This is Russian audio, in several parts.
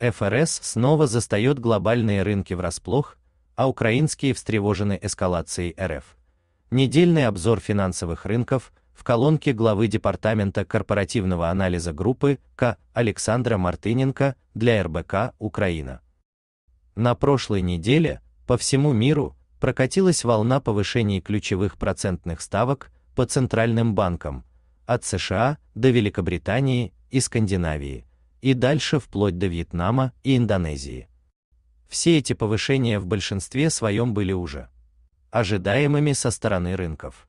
ФРС снова застает глобальные рынки врасплох, а украинские встревожены эскалацией РФ. Недельный обзор финансовых рынков в колонке главы Департамента корпоративного анализа группы К Александра Мартыненко для РБК Украина. На прошлой неделе по всему миру прокатилась волна повышений ключевых процентных ставок по центральным банкам от США до Великобритании и Скандинавии и дальше вплоть до Вьетнама и Индонезии. Все эти повышения в большинстве своем были уже ожидаемыми со стороны рынков.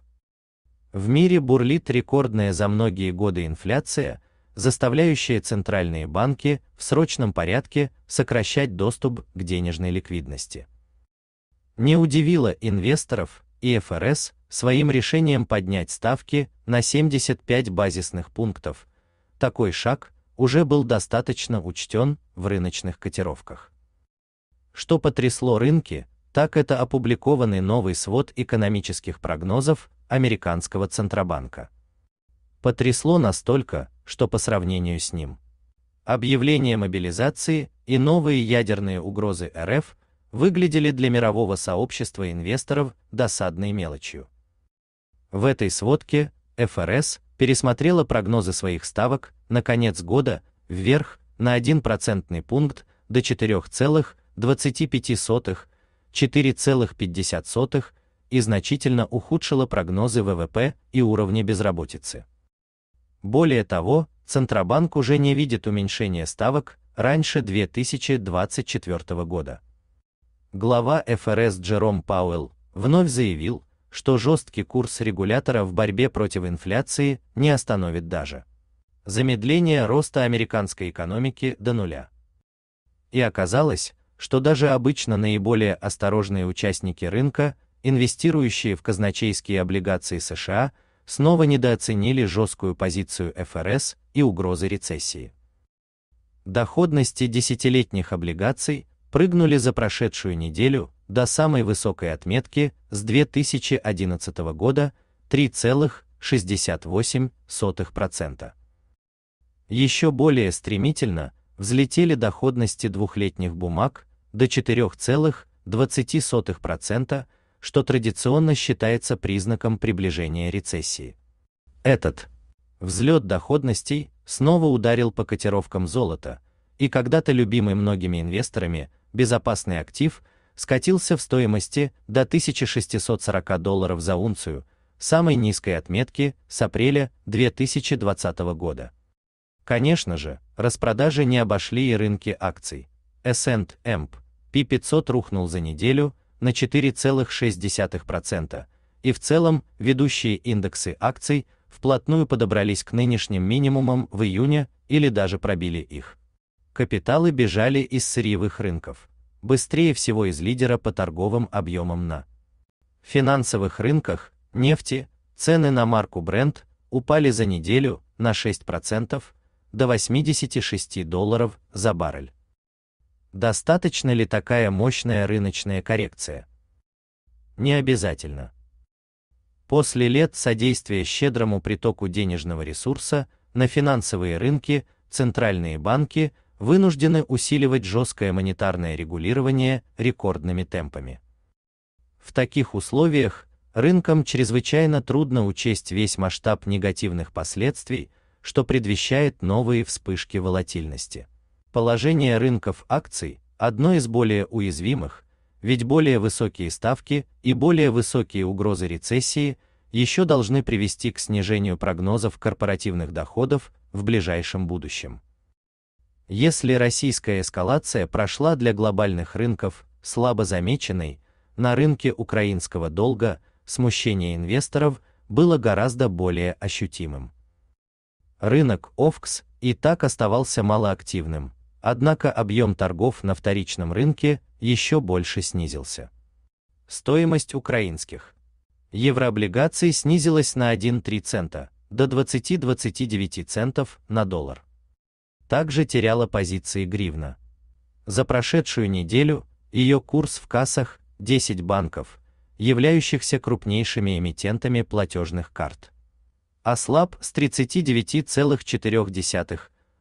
В мире бурлит рекордная за многие годы инфляция, заставляющая центральные банки в срочном порядке сокращать доступ к денежной ликвидности. Не удивило инвесторов и ФРС своим решением поднять ставки на 75 базисных пунктов. Такой шаг уже был достаточно учтен в рыночных котировках. Что потрясло рынки, так это опубликованный новый свод экономических прогнозов американского центробанка. Потрясло настолько, что по сравнению с ним объявление мобилизации и новые ядерные угрозы РФ выглядели для мирового сообщества инвесторов досадной мелочью. В этой сводке ФРС пересмотрела прогнозы своих ставок на конец года вверх на 1 процентный пункт до 4,25, 4,50 и значительно ухудшила прогнозы ВВП и уровня безработицы. Более того, Центробанк уже не видит уменьшения ставок раньше 2024 года. Глава ФРС Джером Пауэлл вновь заявил, что жесткий курс регулятора в борьбе против инфляции не остановит даже замедление роста американской экономики до нуля. И оказалось, что даже обычно наиболее осторожные участники рынка, инвестирующие в казначейские облигации США, снова недооценили жесткую позицию ФРС и угрозы рецессии. Доходности десятилетних облигаций прыгнули за прошедшую неделю до самой высокой отметки с 2011 года 3,68%. Еще более стремительно взлетели доходности двухлетних бумаг до 4,20%, что традиционно считается признаком приближения рецессии. Этот взлет доходностей снова ударил по котировкам золота, и когда-то любимый многими инвесторами безопасный актив скатился в стоимости до 1640 долларов за унцию, самой низкой отметки с апреля 2020 года. Конечно же, распродажи не обошли и рынки акций. S&P P500 рухнул за неделю на 4,6%, и в целом ведущие индексы акций вплотную подобрались к нынешним минимумам в июне или даже пробили их. Капиталы бежали из сырьевых рынков, быстрее всего из лидера по торговым объемам на финансовых рынках, нефти, цены на марку Brent упали за неделю на 6%, до 86 долларов за баррель. Достаточно ли такая мощная рыночная коррекция? Не обязательно. После лет содействия щедрому притоку денежного ресурса на финансовые рынки центральные банки вынуждены усиливать жесткое монетарное регулирование рекордными темпами. В таких условиях рынкам чрезвычайно трудно учесть весь масштаб негативных последствий, что предвещает новые вспышки волатильности. Положение рынков акций одно из более уязвимых, ведь более высокие ставки и более высокие угрозы рецессии еще должны привести к снижению прогнозов корпоративных доходов в ближайшем будущем. Если российская эскалация прошла для глобальных рынков слабо замеченной, на рынке украинского долга смущение инвесторов было гораздо более ощутимым. Рынок ОФКС и так оставался малоактивным, однако объем торгов на вторичном рынке еще больше снизился. Стоимость украинских еврооблигаций снизилась на 1,3 цента до 20-29 центов на доллар. Также теряла позиции гривна. За прошедшую неделю ее курс в кассах 10 банков, являющихся крупнейшими эмитентами платежных карт, ослаб а с 39,4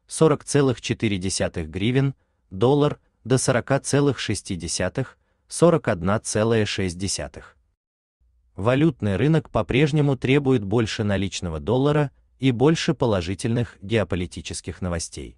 40,4 гривен, доллар до 40,6 41,6. Валютный рынок по-прежнему требует больше наличного доллара и больше положительных геополитических новостей.